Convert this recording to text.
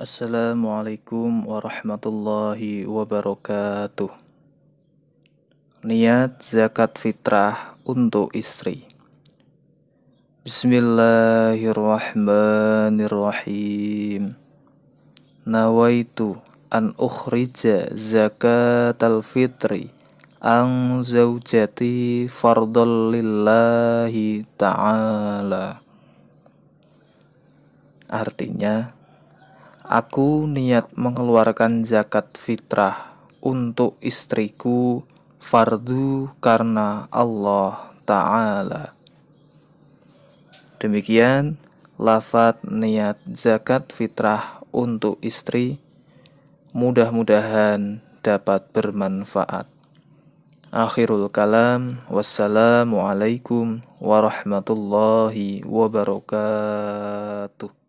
Assalamualaikum warahmatullahi wabarakatuh. Niat zakat fitrah untuk istri. Bismillahirrahmanirrahim. Nawaitu an ukhrija zakatal fitri ang zaujati fardhal lillahi ta'ala. Artinya, Aku niat mengeluarkan zakat fitrah untuk istriku fardu karena Allah Ta'ala. Demikian lafat niat zakat fitrah untuk istri mudah-mudahan dapat bermanfaat. Akhirul kalam, wassalamualaikum warahmatullahi wabarakatuh.